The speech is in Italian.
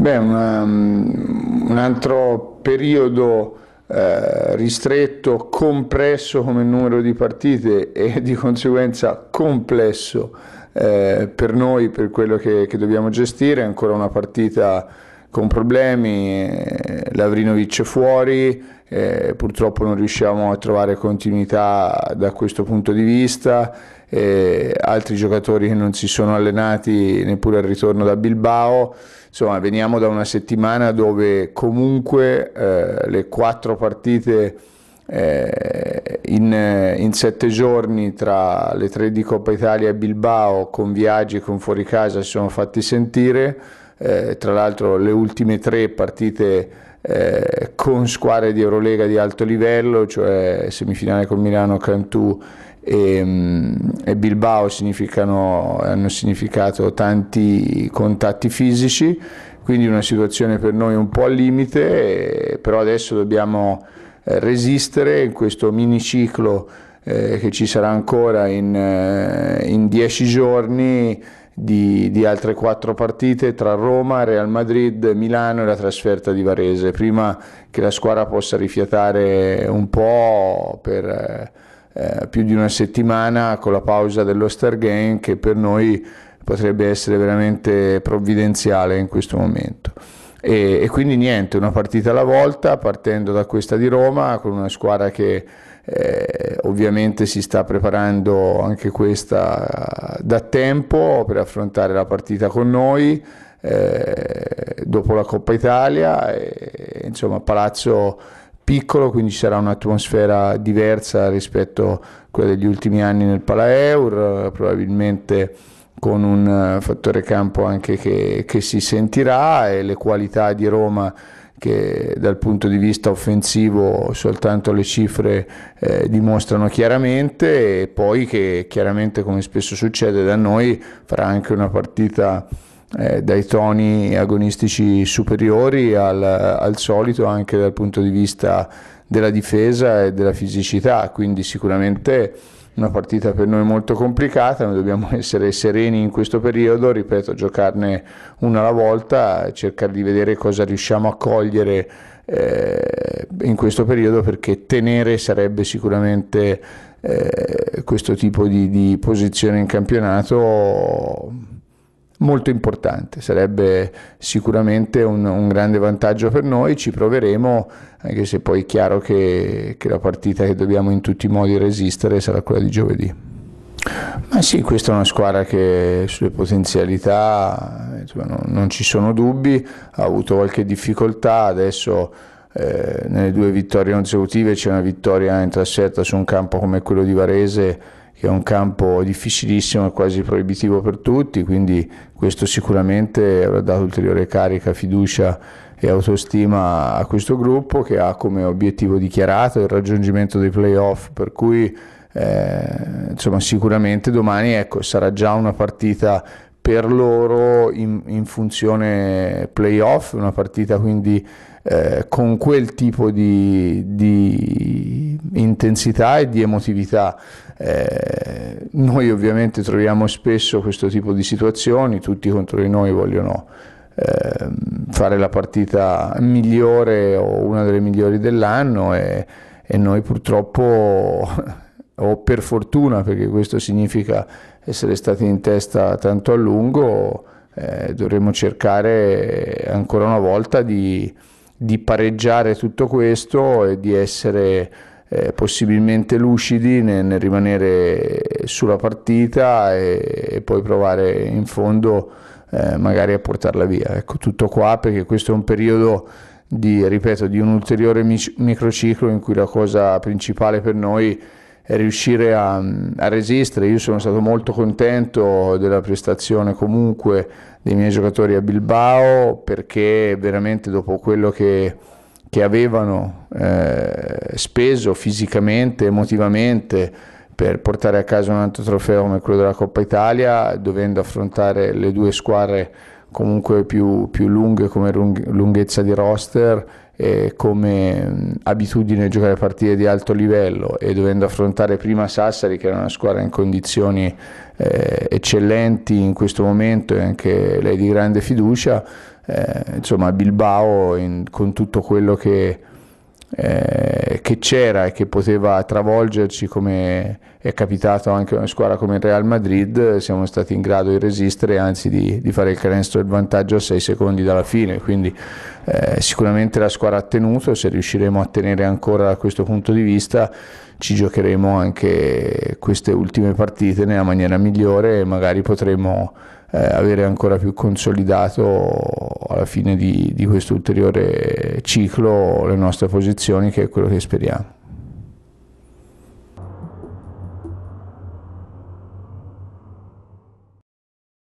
Beh, una, um, un altro periodo eh, ristretto, compresso come numero di partite e di conseguenza complesso eh, per noi, per quello che, che dobbiamo gestire, ancora una partita con problemi, eh, Lavrinovic fuori, eh, purtroppo non riusciamo a trovare continuità da questo punto di vista eh, altri giocatori che non si sono allenati neppure al ritorno da Bilbao. Insomma, veniamo da una settimana dove comunque eh, le quattro partite eh, in, in, sette giorni tra le tre di Coppa Italia e Bilbao, con viaggi e con fuori casa, si sono fatti sentire eh, tra l'altro le ultime tre partite eh, con squadre di Eurolega di alto livello, cioè semifinale con Milano, Cantù e, mm, e Bilbao hanno significato tanti contatti fisici, quindi una situazione per noi un po' al limite, eh, però adesso dobbiamo eh, resistere in questo miniciclo eh, che ci sarà ancora in, eh, in dieci giorni di, di, altre quattro partite tra Roma, Real Madrid, Milano e la trasferta di Varese, prima che la squadra possa rifiatare un po' per eh, eh più di una settimana con la pausa dell'Oster Game che per noi potrebbe essere veramente provvidenziale in questo momento. E, e quindi niente, una partita alla volta partendo da questa di Roma con una squadra che eh, ovviamente si sta preparando anche questa eh, da tempo per affrontare la partita con noi eh, dopo la Coppa Italia. E, insomma, Palazzo piccolo, quindi ci sarà un'atmosfera diversa rispetto a quella degli ultimi anni nel Palaeur, probabilmente con un eh, fattore campo anche che, che si sentirà e le qualità di Roma che dal punto di vista offensivo soltanto le cifre eh, dimostrano chiaramente e poi che chiaramente come spesso succede da noi farà anche una partita eh, dai toni agonistici superiori al, al solito anche dal punto di vista della difesa e della fisicità quindi sicuramente una partita per noi molto complicata, noi dobbiamo essere sereni in questo periodo, ripeto, giocarne una alla volta, cercare di vedere cosa riusciamo a cogliere eh, in questo periodo perché tenere sarebbe sicuramente eh, questo tipo di, di posizione in campionato molto importante, sarebbe sicuramente un, un, grande vantaggio per noi, ci proveremo, anche se poi è chiaro che, che la partita che dobbiamo in tutti i modi resistere sarà quella di giovedì. Ma sì, questa è una squadra che sulle potenzialità insomma, non, non, ci sono dubbi, ha avuto qualche difficoltà, adesso eh, nelle due vittorie consecutive c'è una vittoria in trasferta su un campo come quello di Varese che è un campo difficilissimo e quasi proibitivo per tutti, quindi questo sicuramente avrà dato ulteriore carica, fiducia e autostima a questo gruppo che ha come obiettivo dichiarato il raggiungimento dei playoff, per cui eh, insomma, sicuramente domani ecco, sarà già una partita per loro in, in funzione playoff, una partita quindi eh, con quel tipo di, di intensità e di emotività. Eh, noi ovviamente troviamo spesso questo tipo di situazioni, tutti contro di noi vogliono eh, fare la partita migliore o una delle migliori dell'anno e, e noi purtroppo, o per fortuna, perché questo significa essere stati in testa tanto a lungo, eh, dovremmo cercare ancora una volta di, di pareggiare tutto questo e di essere eh, possibilmente lucidi nel, nel, rimanere sulla partita e, e poi provare in fondo eh, magari a portarla via. Ecco, tutto qua perché questo è un periodo di, ripeto, di un ulteriore mic- microciclo in cui la cosa principale per noi è riuscire a, a, resistere. Io sono stato molto contento della prestazione comunque dei miei giocatori a Bilbao perché veramente dopo quello che che avevano eh, speso fisicamente, emotivamente per portare a casa un altro trofeo come quello della Coppa Italia, dovendo affrontare le due squadre comunque più, più lunghe come lunghezza di roster eh, come abitudine giocare partite di alto livello e dovendo affrontare prima Sassari che era una squadra in condizioni eh, eccellenti in questo momento e anche lei di grande fiducia, eh, insomma Bilbao in, con tutto quello che, eh, che c'era e che poteva travolgerci come è capitato anche a una squadra come il Real Madrid, siamo stati in grado di resistere, anzi di, di fare il canestro del vantaggio a 6 secondi dalla fine, quindi eh, sicuramente la squadra ha tenuto, se riusciremo a tenere ancora da questo punto di vista ci giocheremo anche queste ultime partite nella maniera migliore e magari potremo eh, avere ancora più consolidato alla fine di, di questo ulteriore ciclo le nostre posizioni che è quello che speriamo.